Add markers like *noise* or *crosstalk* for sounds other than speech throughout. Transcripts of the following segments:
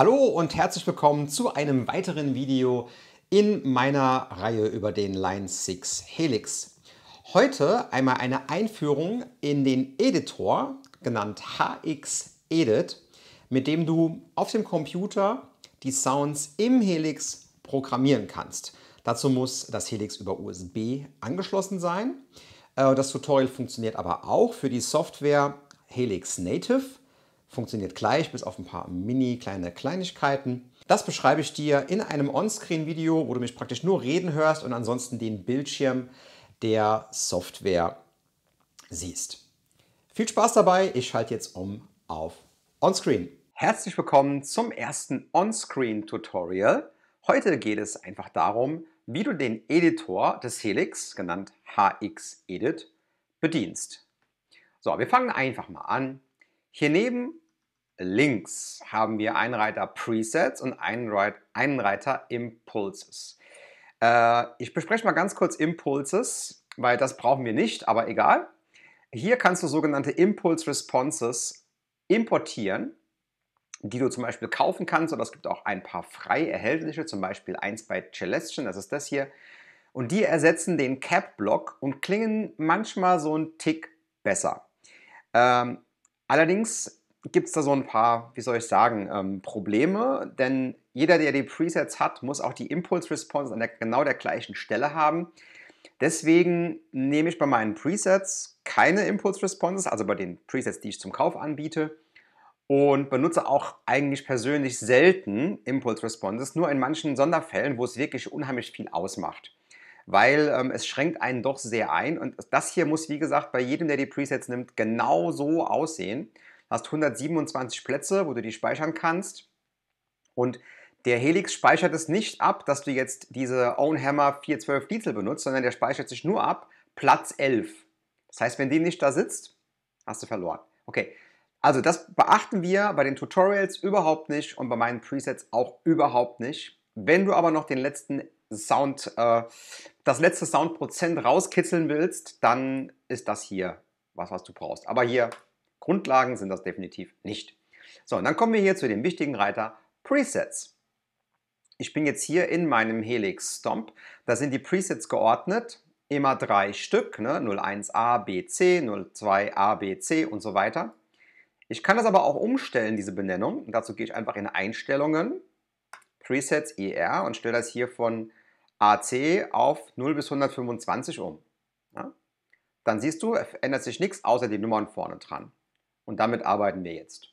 Hallo und herzlich willkommen zu einem weiteren Video in meiner Reihe über den Line 6 Helix. Heute einmal eine Einführung in den Editor, genannt HX Edit, mit dem du auf dem Computer die Sounds im Helix programmieren kannst. Dazu muss das Helix über USB angeschlossen sein. Äh, das Tutorial funktioniert aber auch für die Software Helix Native funktioniert gleich, bis auf ein paar mini kleine Kleinigkeiten. Das beschreibe ich dir in einem On-Screen-Video, wo du mich praktisch nur reden hörst und ansonsten den Bildschirm der Software siehst. Viel Spaß dabei, ich schalte jetzt um auf On-Screen. Herzlich willkommen zum ersten On-Screen-Tutorial. Heute geht es einfach darum, wie du den Editor des Helix, genannt HX Edit, bedienst. So, wir fangen einfach mal an. Hier neben links haben wir einen Reiter Presets und einen, Reiter Impulses. Äh, ich bespreche mal ganz kurz Impulses, weil das brauchen wir nicht, aber egal. Hier kannst du sogenannte Impulse Responses importieren, die du zum Beispiel kaufen kannst oder es gibt auch ein paar frei erhältliche, zum Beispiel eins bei Celestion, das ist das hier. Und die ersetzen den Cap-Block und klingen manchmal so ein Tick besser. Ähm, Allerdings gibt es da so ein paar, wie soll ich sagen, ähm, Probleme, denn jeder, der die Presets hat, muss auch die Impulse Response an der, genau der gleichen Stelle haben. Deswegen nehme ich bei meinen Presets keine Impulse Responses, also bei den Presets, die ich zum Kauf anbiete, und benutze auch eigentlich persönlich selten Impulse Responses, nur in manchen Sonderfällen, wo es wirklich unheimlich viel ausmacht weil ähm, es schränkt einen doch sehr ein. Und das hier muss, wie gesagt, bei jedem, der die Presets nimmt, genau so aussehen. Du hast 127 Plätze, wo du die speichern kannst. Und der Helix speichert es nicht ab, dass du jetzt diese Own Hammer 412 Diesel benutzt, sondern der speichert sich nur ab Platz 11. Das heißt, wenn die nicht da sitzt, hast du verloren. Okay, also das beachten wir bei den Tutorials überhaupt nicht und bei meinen Presets auch überhaupt nicht. Wenn du aber noch den letzten Sound, äh, das letzte Soundprozent rauskitzeln willst, dann ist das hier was, was du brauchst. Aber hier Grundlagen sind das definitiv nicht. So, und dann kommen wir hier zu dem wichtigen Reiter Presets. Ich bin jetzt hier in meinem Helix Stomp. Da sind die Presets geordnet, immer drei Stück, ne? 01a, B, C, 02a, B, C und so weiter. Ich kann das aber auch umstellen, diese Benennung. Und dazu gehe ich einfach in Einstellungen, Presets ER und stelle das hier von AC auf 0 bis 125 um. Ja? Dann siehst du, ändert sich nichts außer die Nummern vorne dran. Und damit arbeiten wir jetzt.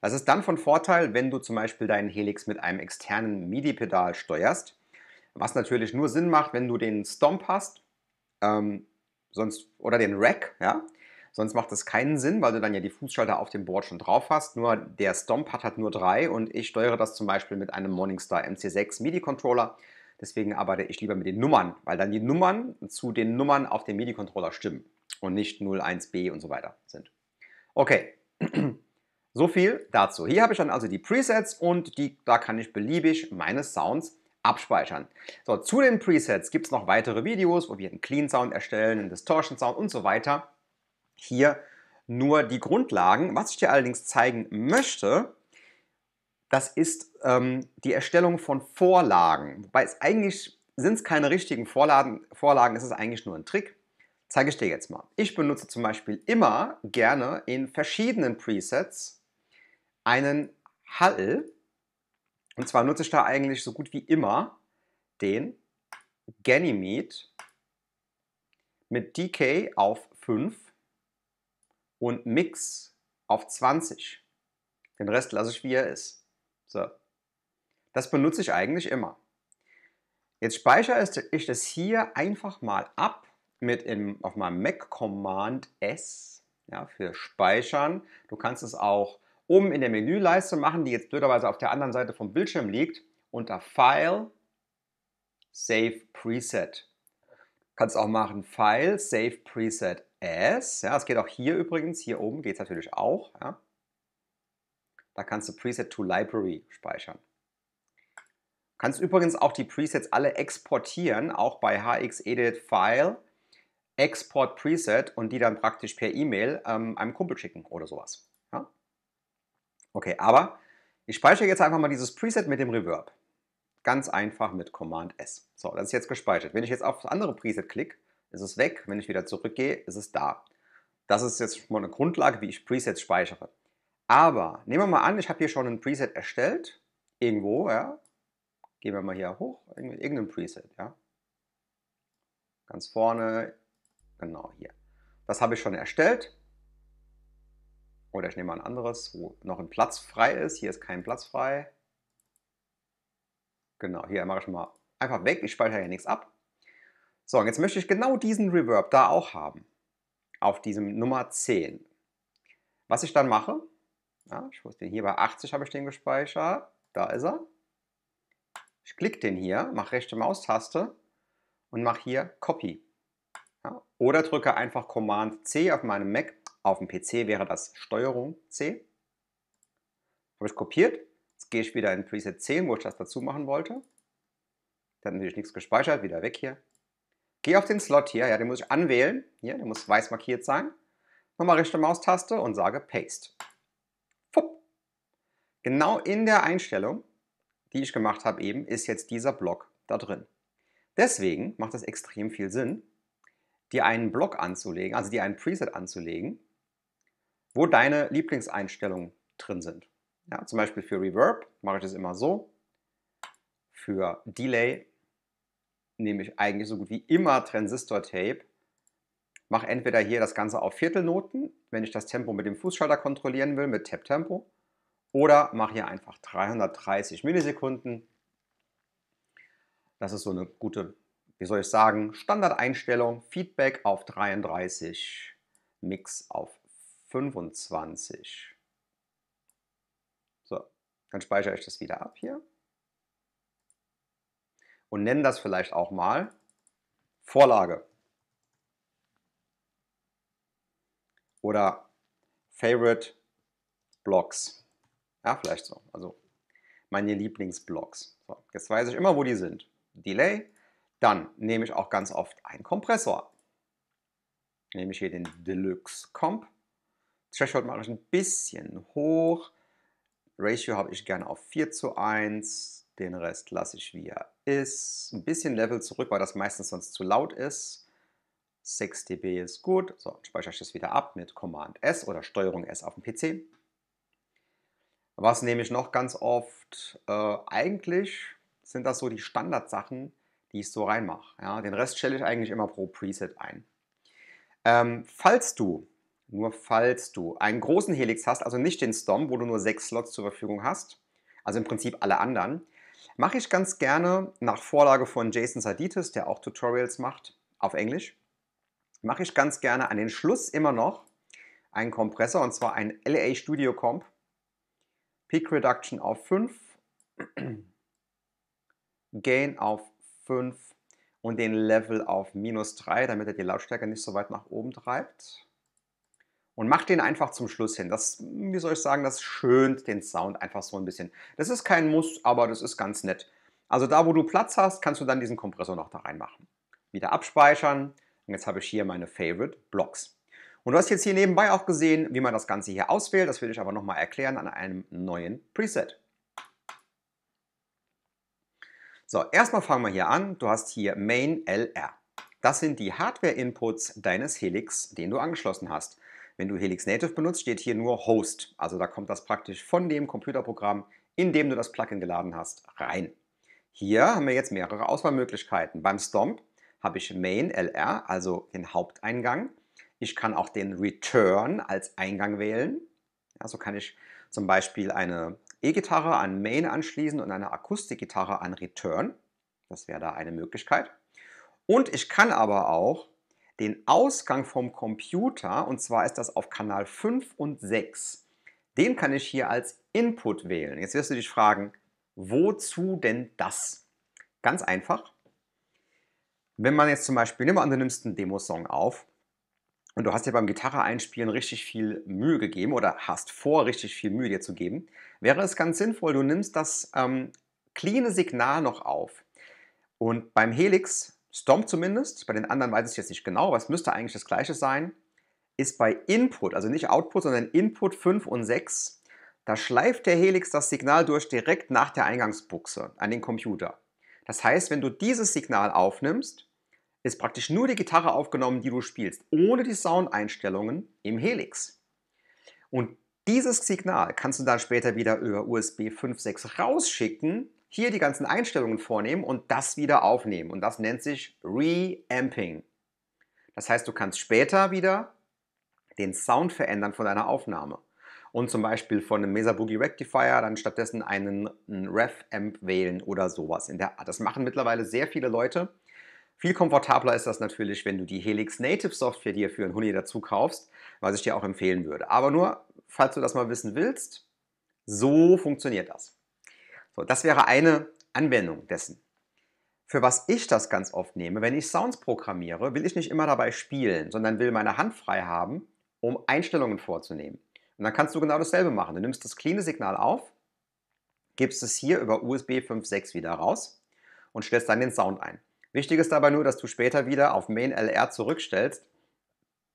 Das ist dann von Vorteil, wenn du zum Beispiel deinen Helix mit einem externen MIDI-Pedal steuerst, was natürlich nur Sinn macht, wenn du den Stomp hast, ähm, sonst, oder den Rack, ja, Sonst macht das keinen Sinn, weil du dann ja die Fußschalter auf dem Board schon drauf hast. Nur der Stomp hat halt nur drei und ich steuere das zum Beispiel mit einem Morningstar MC6 MIDI-Controller. Deswegen arbeite ich lieber mit den Nummern, weil dann die Nummern zu den Nummern auf dem MIDI-Controller stimmen und nicht 01b und so weiter sind. Okay, *clears throat* so viel dazu. Hier habe ich dann also die Presets und die, da kann ich beliebig meine Sounds abspeichern. So, zu den Presets gibt es noch weitere Videos, wo wir einen Clean Sound erstellen, einen Distortion Sound und so weiter hier nur die Grundlagen. Was ich dir allerdings zeigen möchte, das ist ähm, die Erstellung von Vorlagen. Wobei es eigentlich sind es keine richtigen Vorlagen, Vorlagen, es ist eigentlich nur ein Trick. Zeige ich dir jetzt mal. Ich benutze zum Beispiel immer gerne in verschiedenen Presets einen Hall. Und zwar nutze ich da eigentlich so gut wie immer den Ganymede mit DK auf 5 und Mix auf 20. Den Rest lasse ich, wie er ist. So. Das benutze ich eigentlich immer. Jetzt speichere ich das hier einfach mal ab mit in, auf meinem Mac Command S ja, für Speichern. Du kannst es auch oben in der Menüleiste machen, die jetzt blöderweise auf der anderen Seite vom Bildschirm liegt, unter File, Save Preset. Du kannst auch machen File, Save Preset as. Ja, es geht auch hier übrigens, hier oben geht es natürlich auch. Ja. Da kannst du Preset to Library speichern. Du kannst übrigens auch die Presets alle exportieren, auch bei hx-edit File, Export Preset und die dann praktisch per E-Mail ähm, einem Kumpel schicken oder sowas. Ja. Okay, aber ich speichere jetzt einfach mal dieses Preset mit dem Reverb. Ganz einfach mit Command S. So, das ist jetzt gespeichert. Wenn ich jetzt auf das andere Preset klicke, ist es weg. Wenn ich wieder zurückgehe, ist es da. Das ist jetzt mal eine Grundlage, wie ich Presets speichere. Aber nehmen wir mal an, ich habe hier schon ein Preset erstellt, irgendwo, ja. Gehen wir mal hier hoch, irgendein Preset, ja. Ganz vorne, genau hier. Das habe ich schon erstellt. Oder ich nehme mal ein anderes, wo noch ein Platz frei ist. Hier ist kein Platz frei. Genau, hier mache ich mal einfach weg. Ich speichere ja nichts ab. So, und jetzt möchte ich genau diesen Reverb da auch haben. Auf diesem Nummer 10. Was ich dann mache, ja, ich muss den hier bei 80 habe ich den gespeichert. Da ist er. Ich klicke den hier, mache rechte Maustaste und mache hier Copy. Ja, oder drücke einfach Command C auf meinem Mac. Auf dem PC wäre das Steuerung C. Habe ich kopiert. Jetzt gehe ich wieder in Preset 10, wo ich das dazu machen wollte. Dann natürlich nichts gespeichert, wieder weg hier. Gehe auf den Slot hier, ja, den muss ich anwählen. Hier, der muss weiß markiert sein. Nochmal rechte Maustaste und sage Paste. Fupp. Genau in der Einstellung, die ich gemacht habe eben, ist jetzt dieser Block da drin. Deswegen macht es extrem viel Sinn, dir einen Block anzulegen, also dir einen Preset anzulegen, wo deine Lieblingseinstellungen drin sind. Ja, zum Beispiel für Reverb mache ich das immer so, für Delay nehme ich eigentlich so gut wie immer Transistor-Tape, mache entweder hier das Ganze auf Viertelnoten, wenn ich das Tempo mit dem Fußschalter kontrollieren will, mit Tap-Tempo, oder mache hier einfach 330 Millisekunden. Das ist so eine gute, wie soll ich sagen, Standardeinstellung. Feedback auf 33, Mix auf 25. So, dann speichere ich das wieder ab hier und nennen das vielleicht auch mal Vorlage oder Favorite Blocks. Ja, vielleicht so. Also meine Lieblingsblocks. So, jetzt weiß ich immer, wo die sind. Delay. Dann nehme ich auch ganz oft einen Kompressor. Nehme ich hier den Deluxe Comp. Threshold mache ich ein bisschen hoch. Ratio habe ich gerne auf 4 zu 1. Den Rest lasse ich, wie er ist ein bisschen Level zurück, weil das meistens sonst zu laut ist. 6 dB ist gut. So, dann speichere ich das wieder ab mit Command S oder Steuerung S auf dem PC. Was nehme ich noch ganz oft? Äh, eigentlich sind das so die Standardsachen, die ich so reinmache. Ja, den Rest stelle ich eigentlich immer pro Preset ein. Ähm, falls du, nur falls du einen großen Helix hast, also nicht den Storm, wo du nur sechs Slots zur Verfügung hast, also im Prinzip alle anderen, Mache ich ganz gerne nach Vorlage von Jason Saditis, der auch Tutorials macht auf Englisch. Mache ich ganz gerne an den Schluss immer noch einen Kompressor und zwar einen LA Studio Comp. Peak Reduction auf 5, Gain auf 5 und den Level auf minus 3, damit er die Lautstärke nicht so weit nach oben treibt und macht den einfach zum Schluss hin. Das, wie soll ich sagen, das schönt den Sound einfach so ein bisschen. Das ist kein Muss, aber das ist ganz nett. Also da, wo du Platz hast, kannst du dann diesen Kompressor noch da reinmachen. Wieder abspeichern. Und jetzt habe ich hier meine Favorite Blocks. Und du hast jetzt hier nebenbei auch gesehen, wie man das Ganze hier auswählt. Das will ich aber nochmal erklären an einem neuen Preset. So, erstmal fangen wir hier an. Du hast hier Main LR. Das sind die Hardware-Inputs deines Helix, den du angeschlossen hast. Wenn du Helix Native benutzt, steht hier nur Host. Also da kommt das praktisch von dem Computerprogramm, in dem du das Plugin geladen hast, rein. Hier haben wir jetzt mehrere Auswahlmöglichkeiten. Beim Stomp habe ich Main LR, also den Haupteingang. Ich kann auch den Return als Eingang wählen. Ja, so kann ich zum Beispiel eine E-Gitarre an Main anschließen und eine Akustikgitarre an Return. Das wäre da eine Möglichkeit. Und ich kann aber auch den Ausgang vom Computer, und zwar ist das auf Kanal 5 und 6, den kann ich hier als Input wählen. Jetzt wirst du dich fragen, wozu denn das? Ganz einfach. Wenn man jetzt zum Beispiel, nimm mal an, du nimmst einen Demosong auf und du hast dir beim Gitarre einspielen richtig viel Mühe gegeben oder hast vor, richtig viel Mühe dir zu geben, wäre es ganz sinnvoll, du nimmst das ähm, cleane Signal noch auf. Und beim Helix Stomp zumindest, bei den anderen weiß ich jetzt nicht genau, was müsste eigentlich das gleiche sein, ist bei Input, also nicht Output, sondern Input 5 und 6, da schleift der Helix das Signal durch direkt nach der Eingangsbuchse an den Computer. Das heißt, wenn du dieses Signal aufnimmst, ist praktisch nur die Gitarre aufgenommen, die du spielst, ohne die Soundeinstellungen im Helix. Und dieses Signal kannst du dann später wieder über USB 5.6 rausschicken hier die ganzen Einstellungen vornehmen und das wieder aufnehmen. Und das nennt sich Reamping. Das heißt, du kannst später wieder den Sound verändern von deiner Aufnahme. Und zum Beispiel von einem Mesa Boogie Rectifier dann stattdessen einen, einen Rev-Amp wählen oder sowas in der Art. Das machen mittlerweile sehr viele Leute. Viel komfortabler ist das natürlich, wenn du die Helix Native Software dir für einen Huni dazu kaufst, was ich dir auch empfehlen würde. Aber nur, falls du das mal wissen willst, so funktioniert das. So, das wäre eine Anwendung dessen. Für was ich das ganz oft nehme, wenn ich Sounds programmiere, will ich nicht immer dabei spielen, sondern will meine Hand frei haben, um Einstellungen vorzunehmen. Und dann kannst du genau dasselbe machen. Du nimmst das cleane Signal auf, gibst es hier über USB 5.6 wieder raus und stellst dann den Sound ein. Wichtig ist dabei nur, dass du später wieder auf Main LR zurückstellst,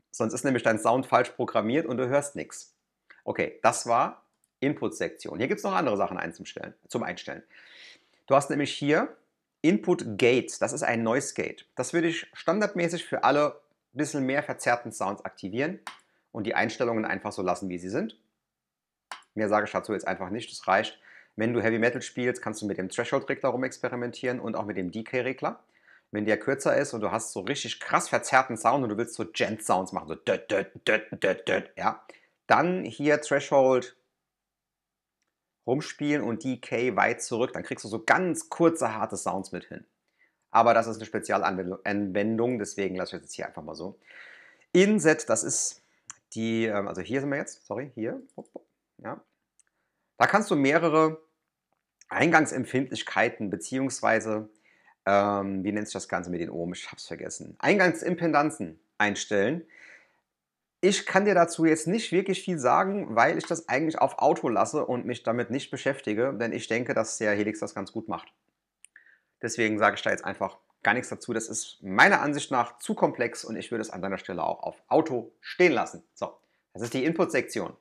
sonst ist nämlich dein Sound falsch programmiert und du hörst nichts. Okay, das war Input-Sektion. Hier gibt es noch andere Sachen einzustellen, zum Einstellen. Du hast nämlich hier Input Gate, das ist ein Noise Gate. Das würde ich standardmäßig für alle ein bisschen mehr verzerrten Sounds aktivieren und die Einstellungen einfach so lassen, wie sie sind. Mehr sage ich dazu jetzt einfach nicht, das reicht. Wenn du Heavy Metal spielst, kannst du mit dem Threshold-Regler experimentieren und auch mit dem Decay-Regler. Wenn der kürzer ist und du hast so richtig krass verzerrten Sound und du willst so Gent-Sounds machen, so döt, döt, döt, döt, döt, ja, dann hier Threshold rumspielen und DK weit zurück, dann kriegst du so ganz kurze, harte Sounds mit hin. Aber das ist eine Spezialanwendung, deswegen lasse ich das jetzt hier einfach mal so. Inset, das ist die, ähm, also hier sind wir jetzt, sorry, hier. Ja. Da kannst du mehrere Eingangsempfindlichkeiten beziehungsweise, ähm, wie nennt sich das Ganze mit den Ohm? Ich hab's vergessen. Eingangsimpedanzen einstellen. Ich kann dir dazu jetzt nicht wirklich viel sagen, weil ich das eigentlich auf Auto lasse und mich damit nicht beschäftige, denn ich denke, dass der Helix das ganz gut macht. Deswegen sage ich da jetzt einfach gar nichts dazu. Das ist meiner Ansicht nach zu komplex und ich würde es an deiner Stelle auch auf Auto stehen lassen. So, das ist die Input-Sektion.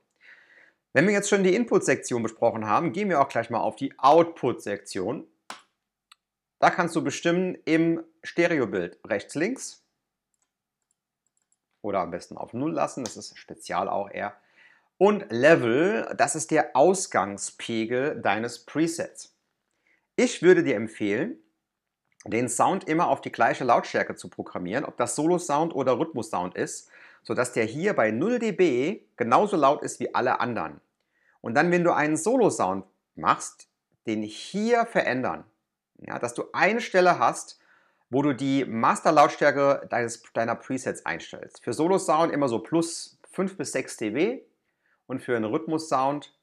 Wenn wir jetzt schon die Input-Sektion besprochen haben, gehen wir auch gleich mal auf die Output-Sektion. Da kannst du bestimmen im Stereobild rechts, links oder am besten auf 0 lassen. Das ist spezial auch eher. Und Level, das ist der Ausgangspegel deines Presets. Ich würde dir empfehlen, den Sound immer auf die gleiche Lautstärke zu programmieren, ob das Solo-Sound oder Rhythmus-Sound ist, sodass der hier bei 0 dB genauso laut ist wie alle anderen. Und dann, wenn du einen Solo-Sound machst, den hier verändern. Ja, dass du eine Stelle hast, wo du die Master-Lautstärke deiner Presets einstellst. Für Solo-Sound immer so plus 5 bis 6 dB und für einen Rhythmus-Sound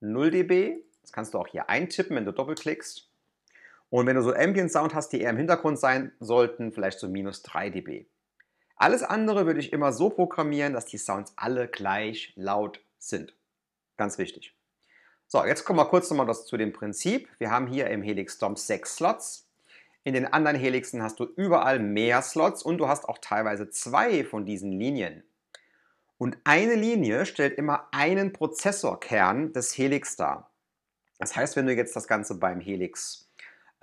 0 dB. Das kannst du auch hier eintippen, wenn du doppelklickst. Und wenn du so Ambient-Sound hast, die eher im Hintergrund sein sollten, vielleicht so minus 3 dB. Alles andere würde ich immer so programmieren, dass die Sounds alle gleich laut sind. Ganz wichtig. So, jetzt kommen wir kurz nochmal zu dem Prinzip. Wir haben hier im Helix Storm sechs Slots. In den anderen Helixen hast du überall mehr Slots und du hast auch teilweise zwei von diesen Linien. Und eine Linie stellt immer einen Prozessorkern des Helix dar. Das heißt, wenn du jetzt das Ganze beim Helix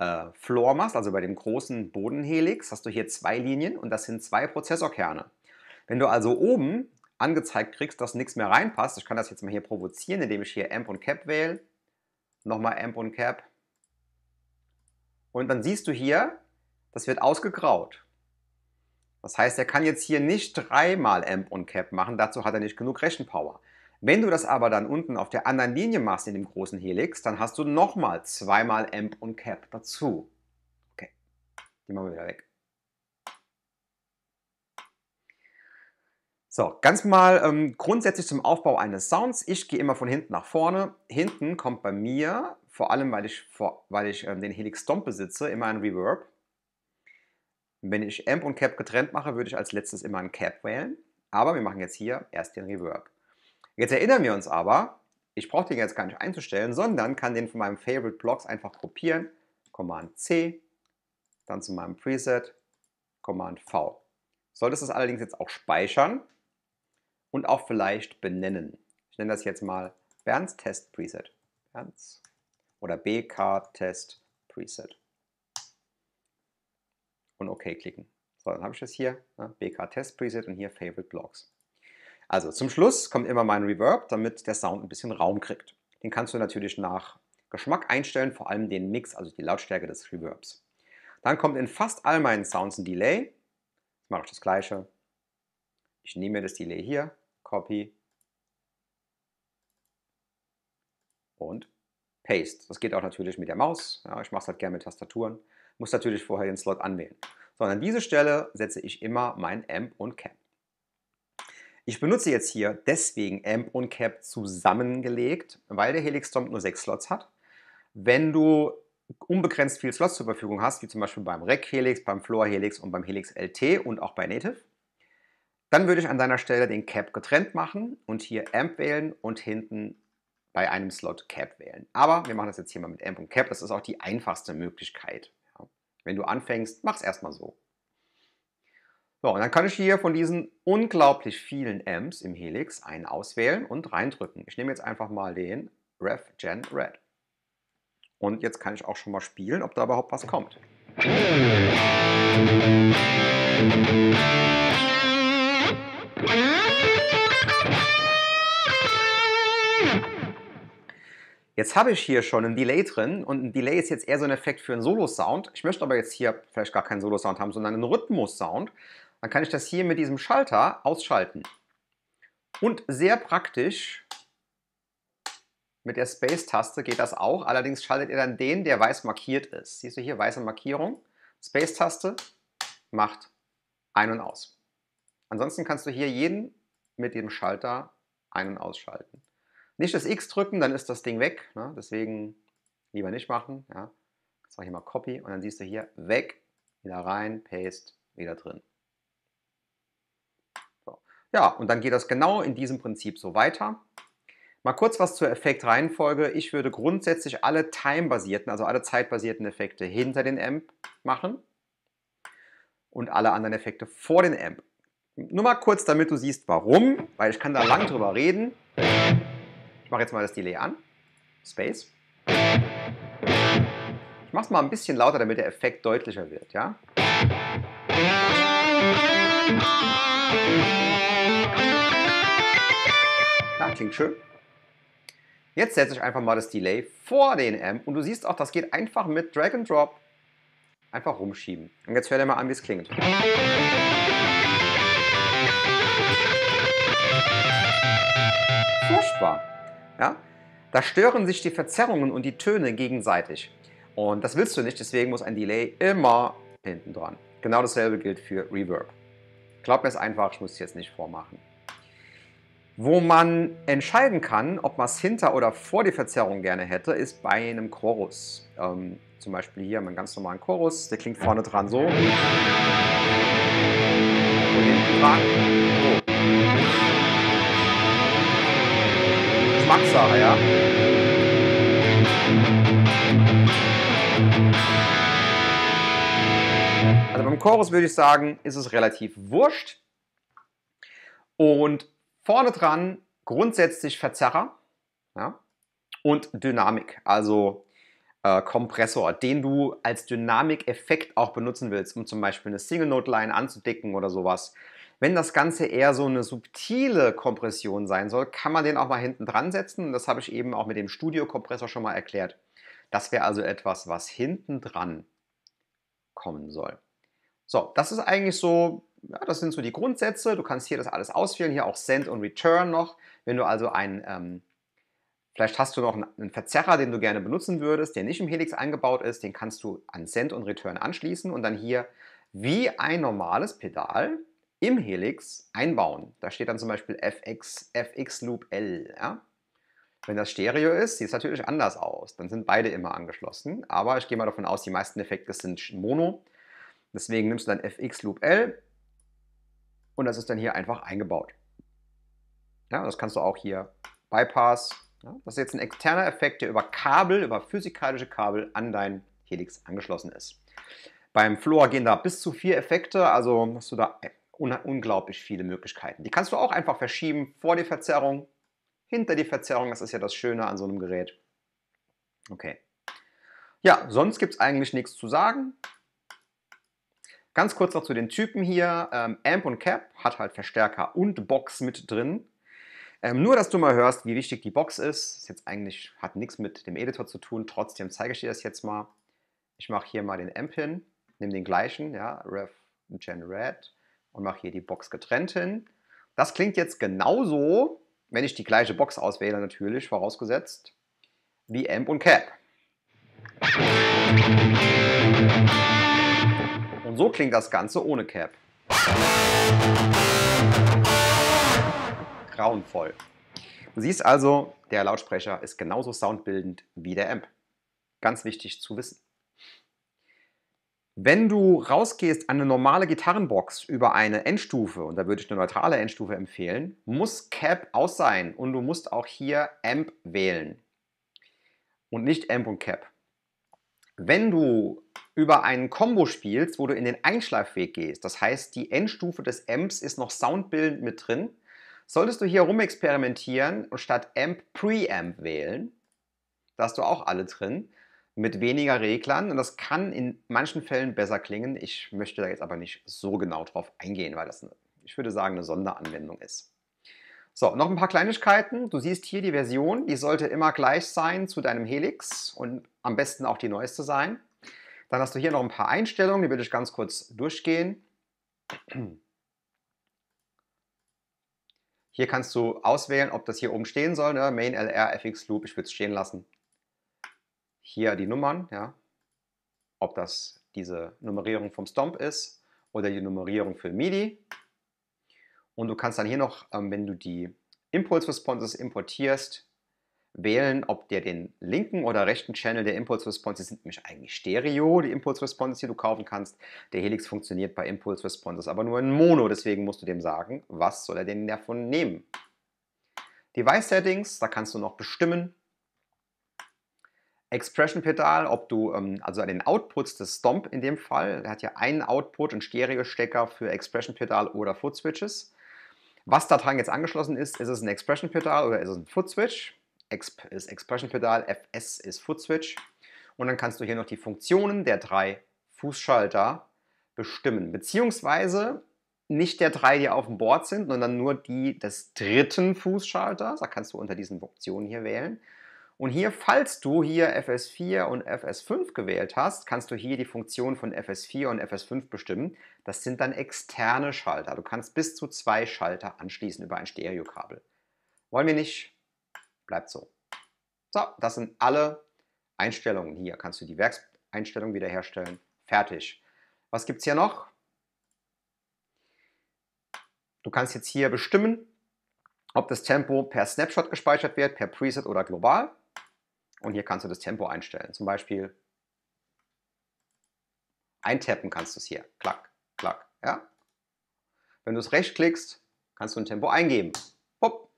äh, Floor machst, also bei dem großen Bodenhelix, hast du hier zwei Linien und das sind zwei Prozessorkerne. Wenn du also oben angezeigt kriegst, dass nichts mehr reinpasst, ich kann das jetzt mal hier provozieren, indem ich hier Amp und Cap wähle, nochmal Amp und Cap, und dann siehst du hier, das wird ausgegraut. Das heißt, er kann jetzt hier nicht dreimal Amp und Cap machen, dazu hat er nicht genug Rechenpower. Wenn du das aber dann unten auf der anderen Linie machst in dem großen Helix, dann hast du nochmal zweimal Amp und Cap dazu. Okay, die machen wir wieder weg. So, ganz mal ähm, grundsätzlich zum Aufbau eines Sounds. Ich gehe immer von hinten nach vorne. Hinten kommt bei mir vor allem weil ich, vor, weil ich ähm, den Helix Stomp besitze, immer ein Reverb. Wenn ich Amp und Cap getrennt mache, würde ich als letztes immer ein Cap wählen. Aber wir machen jetzt hier erst den Reverb. Jetzt erinnern wir uns aber, ich brauche den jetzt gar nicht einzustellen, sondern kann den von meinem Favorite Blocks einfach kopieren. Command C, dann zu meinem Preset, Command V. Solltest es allerdings jetzt auch speichern und auch vielleicht benennen. Ich nenne das jetzt mal Bernds Test Preset. Bernds oder BK Test Preset. Und OK klicken. So, dann habe ich das hier, ne, BK Test Preset und hier Favorite Blocks. Also zum Schluss kommt immer mein Reverb, damit der Sound ein bisschen Raum kriegt. Den kannst du natürlich nach Geschmack einstellen, vor allem den Mix, also die Lautstärke des Reverbs. Dann kommt in fast all meinen Sounds ein Delay. Jetzt mache ich das gleiche. Ich nehme mir das Delay hier, Copy und Paste. Das geht auch natürlich mit der Maus. Ja, ich mache es halt gerne mit Tastaturen. Muss natürlich vorher den Slot anwählen. Sondern an diese Stelle setze ich immer mein Amp und Cap. Ich benutze jetzt hier deswegen Amp und Cap zusammengelegt, weil der Helix Stomp nur sechs Slots hat. Wenn du unbegrenzt viel Slots zur Verfügung hast, wie zum Beispiel beim Rec Helix, beim Floor Helix und beim Helix LT und auch bei Native, dann würde ich an deiner Stelle den Cap getrennt machen und hier Amp wählen und hinten bei einem Slot Cap wählen. Aber wir machen das jetzt hier mal mit M und Cap. Das ist auch die einfachste Möglichkeit. Wenn du anfängst, mach es erstmal so. So, und dann kann ich hier von diesen unglaublich vielen Amps im Helix einen auswählen und reindrücken. Ich nehme jetzt einfach mal den Ref Gen Red. Und jetzt kann ich auch schon mal spielen, ob da überhaupt was kommt. Musik Jetzt habe ich hier schon ein Delay drin und ein Delay ist jetzt eher so ein Effekt für einen Solo-Sound. Ich möchte aber jetzt hier vielleicht gar keinen Solo-Sound haben, sondern einen Rhythmus-Sound. Dann kann ich das hier mit diesem Schalter ausschalten. Und sehr praktisch, mit der Space-Taste geht das auch. Allerdings schaltet ihr dann den, der weiß markiert ist. Siehst du hier, weiße Markierung. Space-Taste macht ein und aus. Ansonsten kannst du hier jeden mit dem Schalter ein- und ausschalten. Nicht das X drücken, dann ist das Ding weg. Ne? Deswegen lieber nicht machen. Ja? Jetzt mache ich mal Copy und dann siehst du hier weg, wieder rein, Paste, wieder drin. So. Ja, und dann geht das genau in diesem Prinzip so weiter. Mal kurz was zur Effektreihenfolge. Ich würde grundsätzlich alle time-basierten, also alle zeitbasierten Effekte hinter den Amp machen und alle anderen Effekte vor den Amp. Nur mal kurz, damit du siehst, warum, weil ich kann da lang drüber reden. Ich mache jetzt mal das Delay an. Space. Ich mache es mal ein bisschen lauter, damit der Effekt deutlicher wird, ja? Ja, klingt schön. Jetzt setze ich einfach mal das Delay vor den M und du siehst auch, das geht einfach mit Drag and Drop einfach rumschieben. Und jetzt hört dir mal an, wie es klingt. Furchtbar. Ja? Da stören sich die Verzerrungen und die Töne gegenseitig. Und das willst du nicht, deswegen muss ein Delay immer hinten dran. Genau dasselbe gilt für Reverb. Glaub mir es einfach, ich muss es jetzt nicht vormachen. Wo man entscheiden kann, ob man es hinter oder vor die Verzerrung gerne hätte, ist bei einem Chorus. Ähm, zum Beispiel hier haben wir einen ganz normalen Chorus, der klingt vorne dran so. Und hinten dran so. Maxer, ja. Also beim Chorus würde ich sagen, ist es relativ wurscht. Und vorne dran grundsätzlich Verzerrer ja, und Dynamik, also äh, Kompressor, den du als Dynamikeffekt auch benutzen willst, um zum Beispiel eine Single-Note-Line anzudecken oder sowas. Wenn das Ganze eher so eine subtile Kompression sein soll, kann man den auch mal hinten dran setzen. Und das habe ich eben auch mit dem Studio-Kompressor schon mal erklärt. Das wäre also etwas, was hinten dran kommen soll. So, das ist eigentlich so, ja, das sind so die Grundsätze. Du kannst hier das alles auswählen, hier auch Send und Return noch. Wenn du also ein, ähm, vielleicht hast du noch einen Verzerrer, den du gerne benutzen würdest, der nicht im Helix eingebaut ist, den kannst du an Send und Return anschließen und dann hier wie ein normales Pedal im Helix einbauen. Da steht dann zum Beispiel FX, FX Loop L. Ja? Wenn das Stereo ist, sieht es natürlich anders aus. Dann sind beide immer angeschlossen. Aber ich gehe mal davon aus, die meisten Effekte sind Mono. Deswegen nimmst du dann FX Loop L und das ist dann hier einfach eingebaut. Ja, das kannst du auch hier bypass. Ja, das ist jetzt ein externer Effekt, der über Kabel, über physikalische Kabel an dein Helix angeschlossen ist. Beim Floor gehen da bis zu vier Effekte, also hast du da unglaublich viele Möglichkeiten. Die kannst du auch einfach verschieben vor die Verzerrung, hinter die Verzerrung. Das ist ja das Schöne an so einem Gerät. Okay. Ja, sonst gibt es eigentlich nichts zu sagen. Ganz kurz noch zu den Typen hier. Ähm, Amp und Cap hat halt Verstärker und Box mit drin. Ähm, nur, dass du mal hörst, wie wichtig die Box ist. Ist jetzt eigentlich, hat nichts mit dem Editor zu tun. Trotzdem zeige ich dir das jetzt mal. Ich mache hier mal den Amp hin, nehme den gleichen, ja, Ref Gen Red und mache hier die Box getrennt hin. Das klingt jetzt genauso, wenn ich die gleiche Box auswähle natürlich, vorausgesetzt, wie Amp und Cap. Und so klingt das Ganze ohne Cap. Grauenvoll. Du siehst also, der Lautsprecher ist genauso soundbildend wie der Amp. Ganz wichtig zu wissen. Wenn du rausgehst an eine normale Gitarrenbox über eine Endstufe, und da würde ich eine neutrale Endstufe empfehlen, muss Cap aus sein und du musst auch hier Amp wählen und nicht Amp und Cap. Wenn du über einen Combo spielst, wo du in den Einschleifweg gehst, das heißt die Endstufe des Amps ist noch soundbildend mit drin, solltest du hier rumexperimentieren und statt Amp Preamp wählen, da hast du auch alle drin, mit weniger Reglern und das kann in manchen Fällen besser klingen. Ich möchte da jetzt aber nicht so genau drauf eingehen, weil das, eine, ich würde sagen, eine Sonderanwendung ist. So, noch ein paar Kleinigkeiten. Du siehst hier die Version, die sollte immer gleich sein zu deinem Helix und am besten auch die neueste sein. Dann hast du hier noch ein paar Einstellungen, die würde ich ganz kurz durchgehen. Hier kannst du auswählen, ob das hier oben stehen soll, ne? Main LR FX Loop, ich würde es stehen lassen hier die Nummern, ja, ob das diese Nummerierung vom Stomp ist oder die Nummerierung für MIDI. Und du kannst dann hier noch, ähm, wenn du die Impulse-Responses importierst, wählen, ob der den linken oder rechten Channel der Impulse-Responses sind nämlich eigentlich Stereo, die Impulse-Responses, die du kaufen kannst. Der Helix funktioniert bei Impulse-Responses aber nur in Mono, deswegen musst du dem sagen, was soll er denn davon nehmen. Device-Settings, da kannst du noch bestimmen, Expression-Pedal, ob du, ähm, also den Outputs des Stomp in dem Fall, der hat ja einen Output, einen Stereo-Stecker für Expression-Pedal oder Foot-Switches. Was daran jetzt angeschlossen ist, ist es ein Expression-Pedal oder ist es ein Foot-Switch? Exp ist Expression-Pedal, FS ist Foot-Switch. Und dann kannst du hier noch die Funktionen der drei Fußschalter bestimmen, beziehungsweise nicht der drei, die auf dem Board sind, sondern nur die des dritten Fußschalters. Da kannst du unter diesen Optionen hier wählen. Und hier, falls du hier FS4 und FS5 gewählt hast, kannst du hier die Funktion von FS4 und FS5 bestimmen. Das sind dann externe Schalter. Du kannst bis zu zwei Schalter anschließen über ein Stereokabel. Wollen wir nicht? Bleibt so. So, das sind alle Einstellungen. Hier kannst du die Werkseinstellung wiederherstellen. Fertig. Was gibt es hier noch? Du kannst jetzt hier bestimmen, ob das Tempo per Snapshot gespeichert wird, per Preset oder global. Und hier kannst du das Tempo einstellen. Zum Beispiel eintappen kannst du es hier. Klack, klack. Ja? Wenn du es klickst, kannst du ein Tempo eingeben. Pop.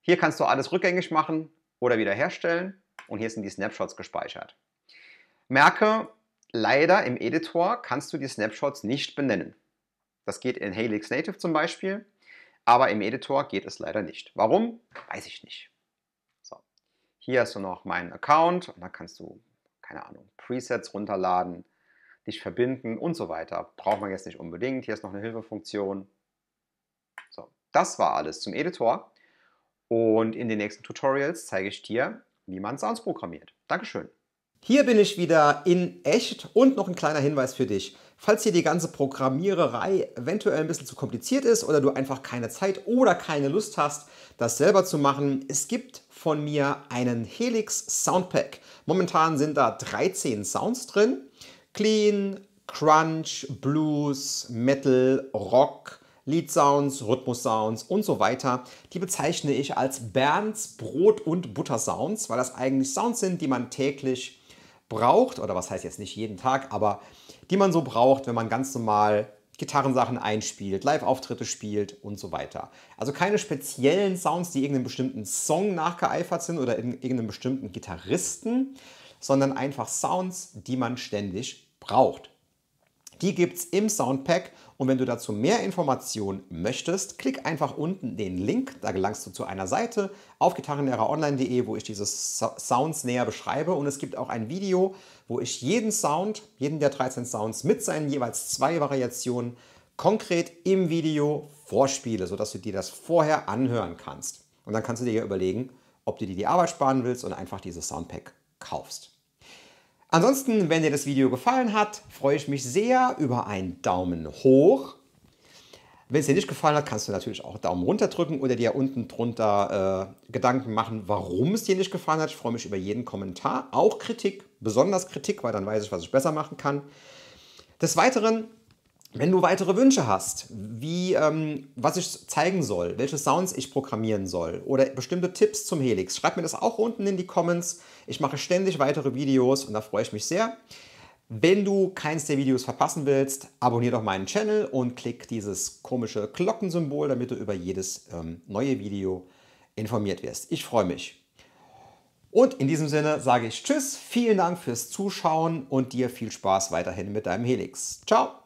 Hier kannst du alles rückgängig machen oder wiederherstellen. Und hier sind die Snapshots gespeichert. Merke, leider im Editor kannst du die Snapshots nicht benennen. Das geht in Helix Native zum Beispiel, aber im Editor geht es leider nicht. Warum? Weiß ich nicht hier hast du noch meinen Account und da kannst du, keine Ahnung, Presets runterladen, dich verbinden und so weiter. Braucht man jetzt nicht unbedingt. Hier ist noch eine Hilfefunktion. So, das war alles zum Editor. Und in den nächsten Tutorials zeige ich dir, wie man Sounds programmiert. Dankeschön. Hier bin ich wieder in echt und noch ein kleiner Hinweis für dich. Falls dir die ganze Programmiererei eventuell ein bisschen zu kompliziert ist oder du einfach keine Zeit oder keine Lust hast, das selber zu machen, es gibt von mir einen Helix Soundpack. Momentan sind da 13 Sounds drin. Clean, Crunch, Blues, Metal, Rock, Lead Sounds, Rhythmus Sounds und so weiter. Die bezeichne ich als Bernds Brot- und Butter Sounds, weil das eigentlich Sounds sind, die man täglich braucht, oder was heißt jetzt nicht jeden Tag, aber die man so braucht, wenn man ganz normal Gitarrensachen einspielt, Live-Auftritte spielt und so weiter. Also keine speziellen Sounds, die irgendeinem bestimmten Song nachgeeifert sind oder irgendeinem bestimmten Gitarristen, sondern einfach Sounds, die man ständig braucht. Die gibt es im Soundpack. Und wenn du dazu mehr Informationen möchtest, klick einfach unten den Link. Da gelangst du zu einer Seite auf gitarrenlehreronline.de, wo ich diese Sounds näher beschreibe. Und es gibt auch ein Video, wo ich jeden Sound, jeden der 13 Sounds mit seinen jeweils zwei Variationen konkret im Video vorspiele, sodass du dir das vorher anhören kannst. Und dann kannst du dir ja überlegen, ob du dir die Arbeit sparen willst und einfach dieses Soundpack kaufst. Ansonsten, wenn dir das Video gefallen hat, freue ich mich sehr über einen Daumen hoch. Wenn es dir nicht gefallen hat, kannst du natürlich auch Daumen runter drücken oder dir unten drunter äh, Gedanken machen, warum es dir nicht gefallen hat. Ich freue mich über jeden Kommentar, auch Kritik, besonders Kritik, weil dann weiß ich, was ich besser machen kann. Des Weiteren wenn du weitere Wünsche hast, wie, ähm, was ich zeigen soll, welche Sounds ich programmieren soll oder bestimmte Tipps zum Helix, schreib mir das auch unten in die Comments. Ich mache ständig weitere Videos und da freue ich mich sehr. Wenn du keins der Videos verpassen willst, abonniere doch meinen Channel und klick dieses komische Glockensymbol, damit du über jedes ähm, neue Video informiert wirst. Ich freue mich. Und in diesem Sinne sage ich Tschüss, vielen Dank fürs Zuschauen und dir viel Spaß weiterhin mit deinem Helix. Ciao!